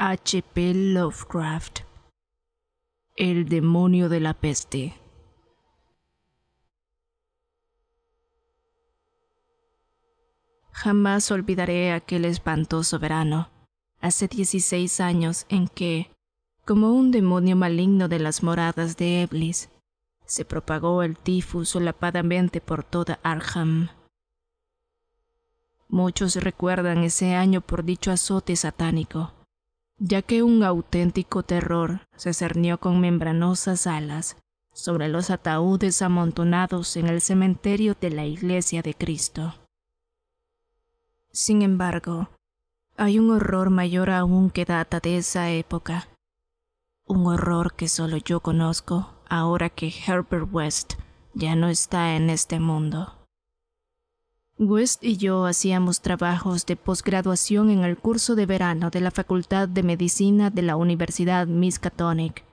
H.P. Lovecraft El demonio de la peste Jamás olvidaré aquel espantoso verano, hace 16 años en que, como un demonio maligno de las moradas de Eblis, se propagó el tifus solapadamente por toda Arham Muchos recuerdan ese año por dicho azote satánico ya que un auténtico terror se cernió con membranosas alas sobre los ataúdes amontonados en el cementerio de la Iglesia de Cristo. Sin embargo, hay un horror mayor aún que data de esa época, un horror que solo yo conozco ahora que Herbert West ya no está en este mundo. West y yo hacíamos trabajos de posgraduación en el curso de verano de la Facultad de Medicina de la Universidad Miskatonic,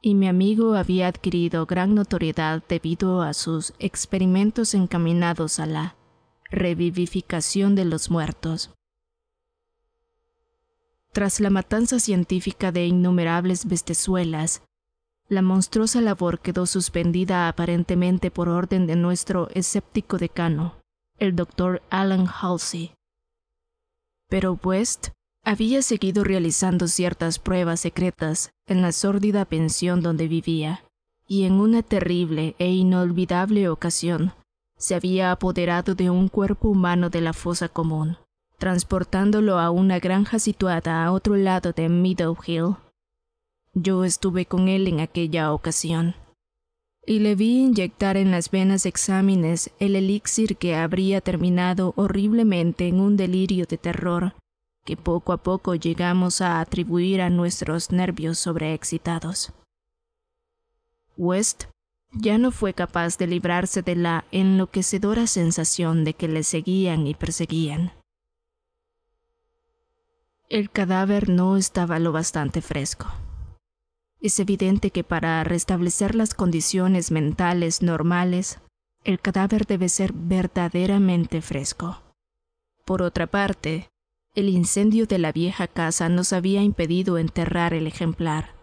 y mi amigo había adquirido gran notoriedad debido a sus experimentos encaminados a la revivificación de los muertos. Tras la matanza científica de innumerables bestezuelas, la monstruosa labor quedó suspendida aparentemente por orden de nuestro escéptico decano el doctor Alan Halsey. Pero West había seguido realizando ciertas pruebas secretas en la sórdida pensión donde vivía, y en una terrible e inolvidable ocasión se había apoderado de un cuerpo humano de la fosa común, transportándolo a una granja situada a otro lado de Middle Hill. Yo estuve con él en aquella ocasión y le vi inyectar en las venas exámenes el elixir que habría terminado horriblemente en un delirio de terror que poco a poco llegamos a atribuir a nuestros nervios sobreexcitados. West ya no fue capaz de librarse de la enloquecedora sensación de que le seguían y perseguían. El cadáver no estaba lo bastante fresco. Es evidente que para restablecer las condiciones mentales normales, el cadáver debe ser verdaderamente fresco. Por otra parte, el incendio de la vieja casa nos había impedido enterrar el ejemplar.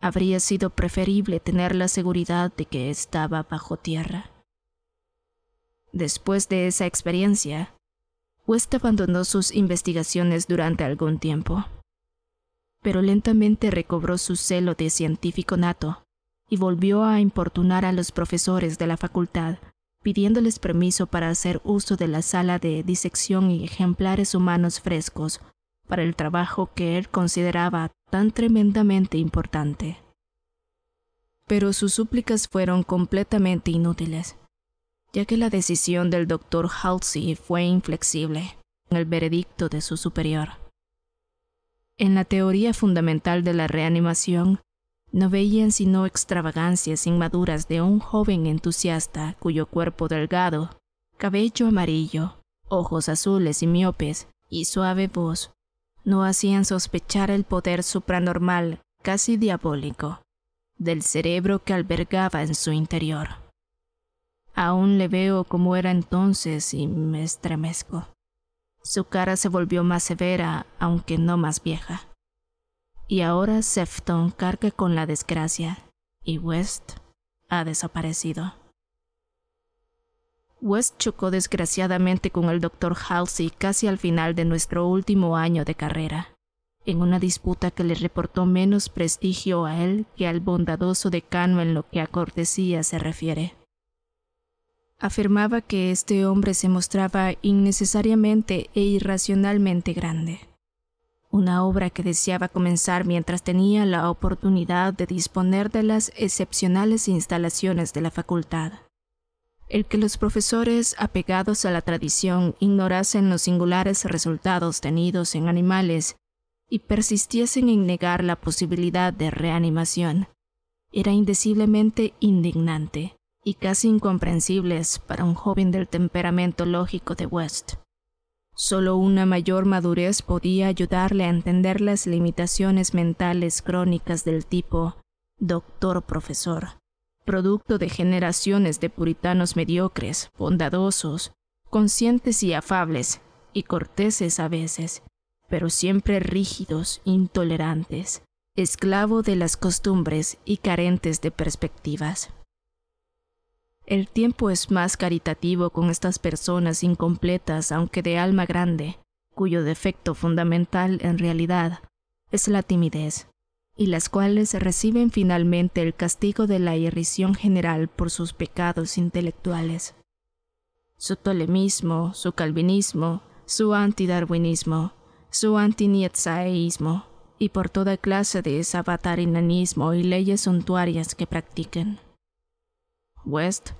Habría sido preferible tener la seguridad de que estaba bajo tierra. Después de esa experiencia, West abandonó sus investigaciones durante algún tiempo pero lentamente recobró su celo de científico nato y volvió a importunar a los profesores de la facultad, pidiéndoles permiso para hacer uso de la sala de disección y ejemplares humanos frescos para el trabajo que él consideraba tan tremendamente importante. Pero sus súplicas fueron completamente inútiles, ya que la decisión del doctor Halsey fue inflexible en el veredicto de su superior. En la teoría fundamental de la reanimación, no veían sino extravagancias inmaduras de un joven entusiasta cuyo cuerpo delgado, cabello amarillo, ojos azules y miopes y suave voz no hacían sospechar el poder supranormal, casi diabólico, del cerebro que albergaba en su interior. Aún le veo como era entonces y me estremezco. Su cara se volvió más severa, aunque no más vieja. Y ahora Sefton carga con la desgracia, y West ha desaparecido. West chocó desgraciadamente con el Dr. Halsey casi al final de nuestro último año de carrera, en una disputa que le reportó menos prestigio a él que al bondadoso decano en lo que a cortesía se refiere. Afirmaba que este hombre se mostraba innecesariamente e irracionalmente grande, una obra que deseaba comenzar mientras tenía la oportunidad de disponer de las excepcionales instalaciones de la facultad. El que los profesores apegados a la tradición ignorasen los singulares resultados tenidos en animales y persistiesen en negar la posibilidad de reanimación era indeciblemente indignante y casi incomprensibles para un joven del temperamento lógico de West. Solo una mayor madurez podía ayudarle a entender las limitaciones mentales crónicas del tipo doctor profesor, producto de generaciones de puritanos mediocres, bondadosos, conscientes y afables, y corteses a veces, pero siempre rígidos, intolerantes, esclavo de las costumbres y carentes de perspectivas. El tiempo es más caritativo con estas personas incompletas, aunque de alma grande, cuyo defecto fundamental en realidad es la timidez, y las cuales reciben finalmente el castigo de la irrisión general por sus pecados intelectuales. Su tolemismo, su calvinismo, su antidarwinismo, su antinietzaiismo, y por toda clase de sabatarianismo y leyes suntuarias que practiquen. West,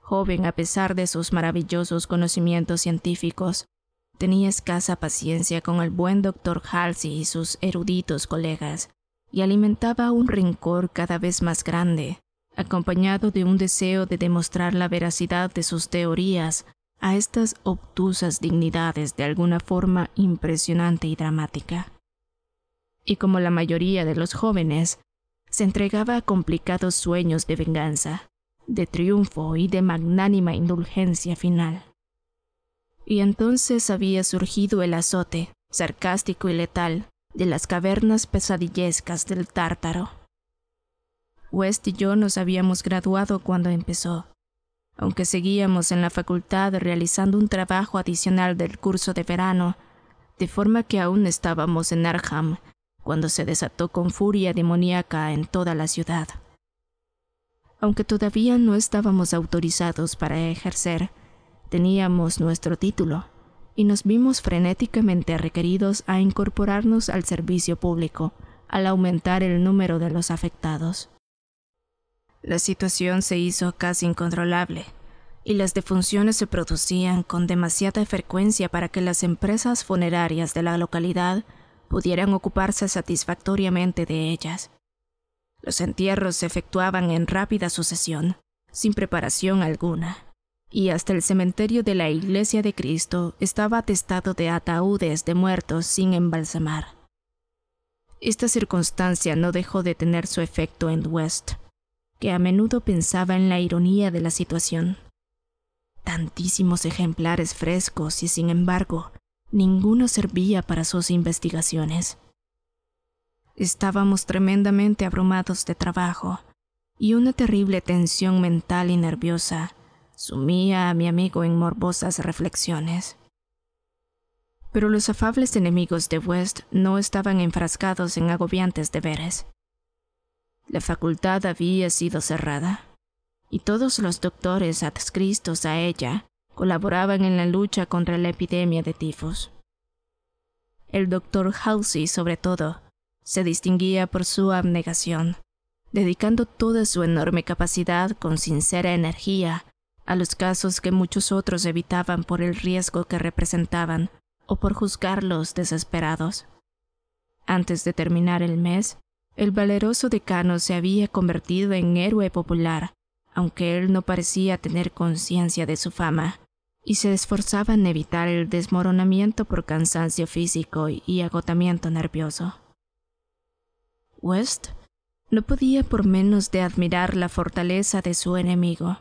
joven a pesar de sus maravillosos conocimientos científicos, tenía escasa paciencia con el buen doctor Halsey y sus eruditos colegas, y alimentaba un rencor cada vez más grande, acompañado de un deseo de demostrar la veracidad de sus teorías a estas obtusas dignidades de alguna forma impresionante y dramática. Y como la mayoría de los jóvenes, se entregaba a complicados sueños de venganza, de triunfo y de magnánima indulgencia final. Y entonces había surgido el azote, sarcástico y letal, de las cavernas pesadillescas del Tártaro. West y yo nos habíamos graduado cuando empezó, aunque seguíamos en la facultad realizando un trabajo adicional del curso de verano, de forma que aún estábamos en Arham cuando se desató con furia demoníaca en toda la ciudad aunque todavía no estábamos autorizados para ejercer. Teníamos nuestro título y nos vimos frenéticamente requeridos a incorporarnos al servicio público al aumentar el número de los afectados. La situación se hizo casi incontrolable y las defunciones se producían con demasiada frecuencia para que las empresas funerarias de la localidad pudieran ocuparse satisfactoriamente de ellas. Los entierros se efectuaban en rápida sucesión, sin preparación alguna, y hasta el cementerio de la Iglesia de Cristo estaba atestado de ataúdes de muertos sin embalsamar. Esta circunstancia no dejó de tener su efecto en West, que a menudo pensaba en la ironía de la situación. Tantísimos ejemplares frescos y sin embargo, ninguno servía para sus investigaciones. Estábamos tremendamente abrumados de trabajo y una terrible tensión mental y nerviosa sumía a mi amigo en morbosas reflexiones. Pero los afables enemigos de West no estaban enfrascados en agobiantes deberes. La facultad había sido cerrada y todos los doctores adscritos a ella colaboraban en la lucha contra la epidemia de tifus. El doctor Halsey, sobre todo, se distinguía por su abnegación, dedicando toda su enorme capacidad con sincera energía a los casos que muchos otros evitaban por el riesgo que representaban o por juzgarlos desesperados. Antes de terminar el mes, el valeroso decano se había convertido en héroe popular, aunque él no parecía tener conciencia de su fama, y se esforzaba en evitar el desmoronamiento por cansancio físico y agotamiento nervioso. West no podía por menos de admirar la fortaleza de su enemigo.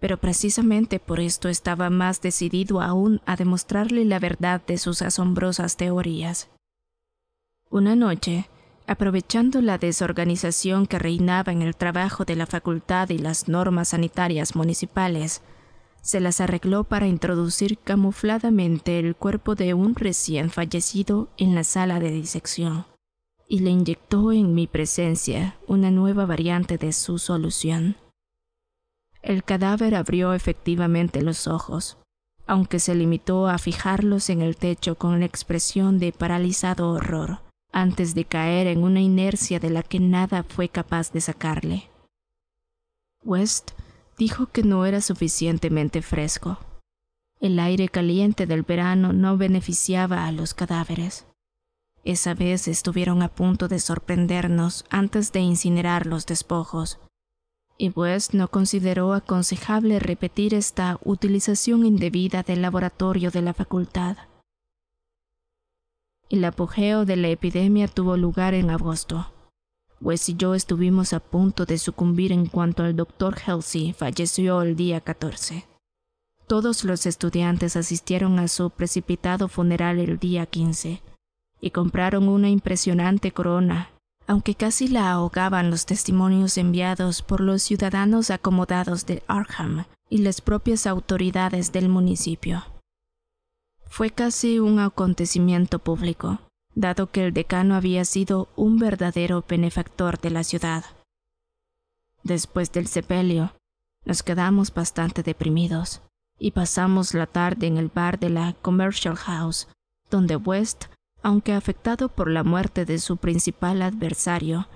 Pero precisamente por esto estaba más decidido aún a demostrarle la verdad de sus asombrosas teorías. Una noche, aprovechando la desorganización que reinaba en el trabajo de la facultad y las normas sanitarias municipales, se las arregló para introducir camufladamente el cuerpo de un recién fallecido en la sala de disección y le inyectó en mi presencia una nueva variante de su solución. El cadáver abrió efectivamente los ojos, aunque se limitó a fijarlos en el techo con la expresión de paralizado horror, antes de caer en una inercia de la que nada fue capaz de sacarle. West dijo que no era suficientemente fresco. El aire caliente del verano no beneficiaba a los cadáveres. Esa vez estuvieron a punto de sorprendernos antes de incinerar los despojos. Y West pues, no consideró aconsejable repetir esta utilización indebida del laboratorio de la facultad. El apogeo de la epidemia tuvo lugar en agosto. West pues y yo estuvimos a punto de sucumbir en cuanto al doctor Helsey falleció el día 14. Todos los estudiantes asistieron a su precipitado funeral el día 15 y compraron una impresionante corona, aunque casi la ahogaban los testimonios enviados por los ciudadanos acomodados de Arkham y las propias autoridades del municipio. Fue casi un acontecimiento público, dado que el decano había sido un verdadero benefactor de la ciudad. Después del sepelio, nos quedamos bastante deprimidos y pasamos la tarde en el bar de la Commercial House, donde West aunque afectado por la muerte de su principal adversario,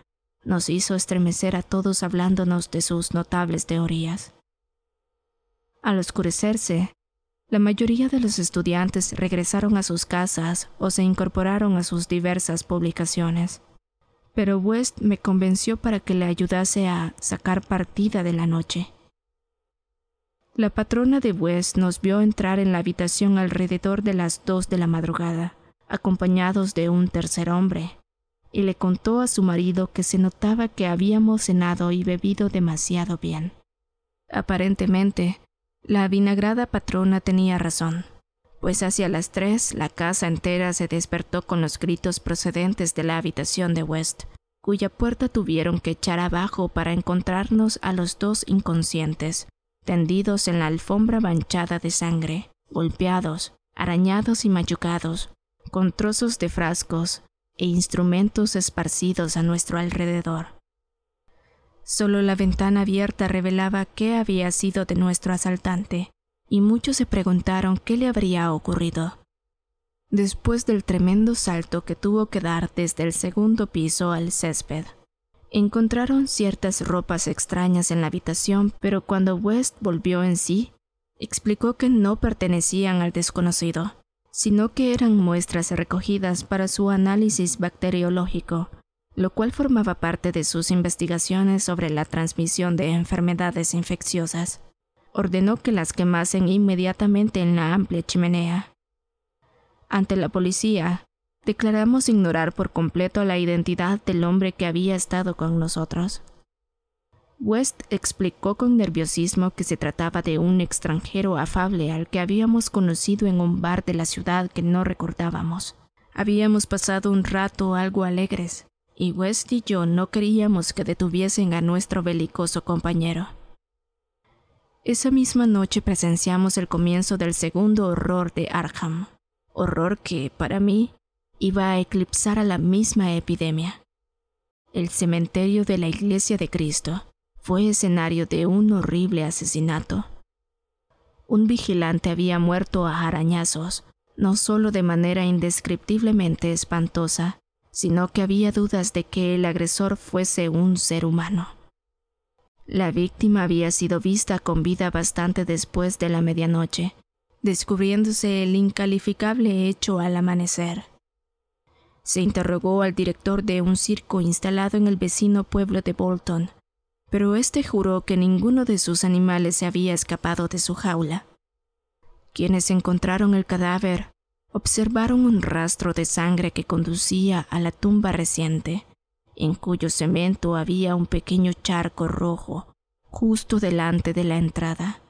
nos hizo estremecer a todos hablándonos de sus notables teorías. Al oscurecerse, la mayoría de los estudiantes regresaron a sus casas o se incorporaron a sus diversas publicaciones, pero West me convenció para que le ayudase a sacar partida de la noche. La patrona de West nos vio entrar en la habitación alrededor de las dos de la madrugada acompañados de un tercer hombre, y le contó a su marido que se notaba que habíamos cenado y bebido demasiado bien. Aparentemente, la vinagrada patrona tenía razón, pues hacia las tres la casa entera se despertó con los gritos procedentes de la habitación de West, cuya puerta tuvieron que echar abajo para encontrarnos a los dos inconscientes, tendidos en la alfombra manchada de sangre, golpeados, arañados y machucados, con trozos de frascos e instrumentos esparcidos a nuestro alrededor. Solo la ventana abierta revelaba qué había sido de nuestro asaltante, y muchos se preguntaron qué le habría ocurrido. Después del tremendo salto que tuvo que dar desde el segundo piso al césped, encontraron ciertas ropas extrañas en la habitación, pero cuando West volvió en sí, explicó que no pertenecían al desconocido sino que eran muestras recogidas para su análisis bacteriológico, lo cual formaba parte de sus investigaciones sobre la transmisión de enfermedades infecciosas. Ordenó que las quemasen inmediatamente en la amplia chimenea. Ante la policía, declaramos ignorar por completo la identidad del hombre que había estado con nosotros. West explicó con nerviosismo que se trataba de un extranjero afable al que habíamos conocido en un bar de la ciudad que no recordábamos. Habíamos pasado un rato algo alegres, y West y yo no queríamos que detuviesen a nuestro belicoso compañero. Esa misma noche presenciamos el comienzo del segundo horror de Arkham, horror que, para mí, iba a eclipsar a la misma epidemia. El cementerio de la Iglesia de Cristo fue escenario de un horrible asesinato. Un vigilante había muerto a arañazos, no solo de manera indescriptiblemente espantosa, sino que había dudas de que el agresor fuese un ser humano. La víctima había sido vista con vida bastante después de la medianoche, descubriéndose el incalificable hecho al amanecer. Se interrogó al director de un circo instalado en el vecino pueblo de Bolton, pero éste juró que ninguno de sus animales se había escapado de su jaula. Quienes encontraron el cadáver observaron un rastro de sangre que conducía a la tumba reciente, en cuyo cemento había un pequeño charco rojo justo delante de la entrada.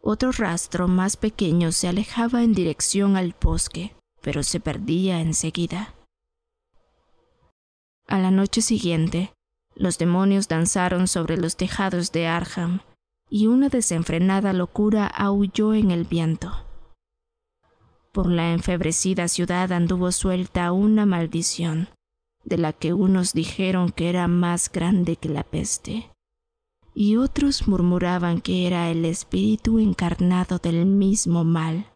Otro rastro más pequeño se alejaba en dirección al bosque, pero se perdía enseguida. A la noche siguiente, los demonios danzaron sobre los tejados de Arham, y una desenfrenada locura aulló en el viento. Por la enfebrecida ciudad anduvo suelta una maldición, de la que unos dijeron que era más grande que la peste, y otros murmuraban que era el espíritu encarnado del mismo mal.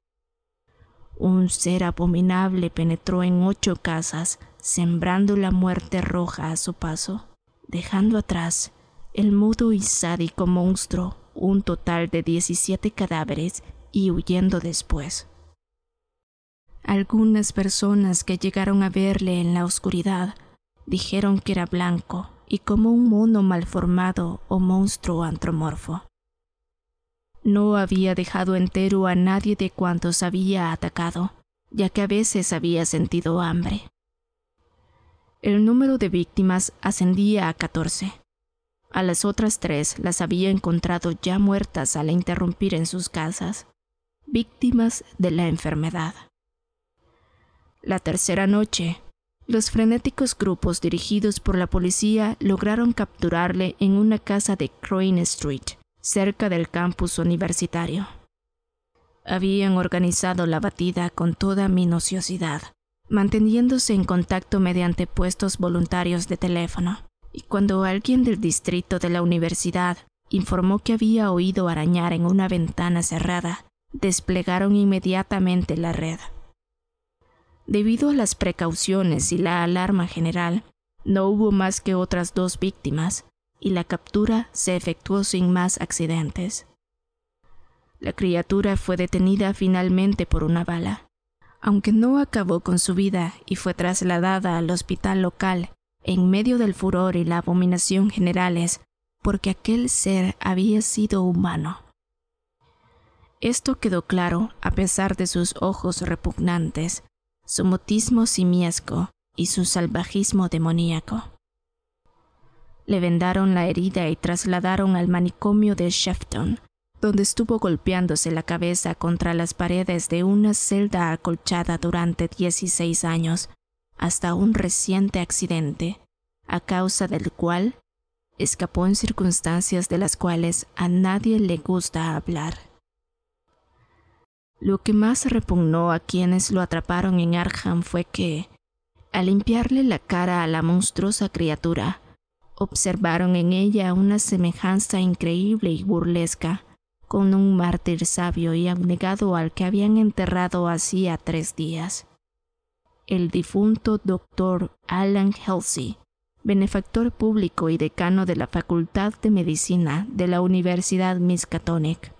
Un ser abominable penetró en ocho casas, sembrando la muerte roja a su paso dejando atrás el mudo y sádico monstruo, un total de 17 cadáveres, y huyendo después. Algunas personas que llegaron a verle en la oscuridad dijeron que era blanco y como un mono malformado o monstruo antromorfo. No había dejado entero a nadie de cuantos había atacado, ya que a veces había sentido hambre el número de víctimas ascendía a 14. A las otras tres las había encontrado ya muertas al interrumpir en sus casas, víctimas de la enfermedad. La tercera noche, los frenéticos grupos dirigidos por la policía lograron capturarle en una casa de Crane Street, cerca del campus universitario. Habían organizado la batida con toda minuciosidad, manteniéndose en contacto mediante puestos voluntarios de teléfono. Y cuando alguien del distrito de la universidad informó que había oído arañar en una ventana cerrada, desplegaron inmediatamente la red. Debido a las precauciones y la alarma general, no hubo más que otras dos víctimas y la captura se efectuó sin más accidentes. La criatura fue detenida finalmente por una bala aunque no acabó con su vida y fue trasladada al hospital local en medio del furor y la abominación generales, porque aquel ser había sido humano. Esto quedó claro a pesar de sus ojos repugnantes, su mutismo simiesco y su salvajismo demoníaco. Le vendaron la herida y trasladaron al manicomio de Shefton, donde estuvo golpeándose la cabeza contra las paredes de una celda acolchada durante 16 años, hasta un reciente accidente, a causa del cual escapó en circunstancias de las cuales a nadie le gusta hablar. Lo que más repugnó a quienes lo atraparon en Arham fue que, al limpiarle la cara a la monstruosa criatura, observaron en ella una semejanza increíble y burlesca con un mártir sabio y abnegado al que habían enterrado hacía tres días. El difunto doctor Alan Helsey benefactor público y decano de la Facultad de Medicina de la Universidad Miskatonic.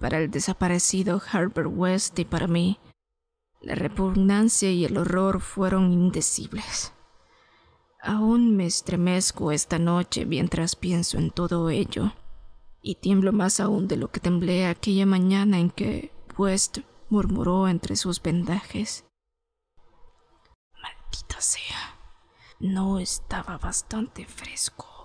Para el desaparecido Herbert West y para mí, la repugnancia y el horror fueron indecibles. Aún me estremezco esta noche mientras pienso en todo ello y tiemblo más aún de lo que temblé aquella mañana en que West murmuró entre sus vendajes. Maldita sea, no estaba bastante fresco.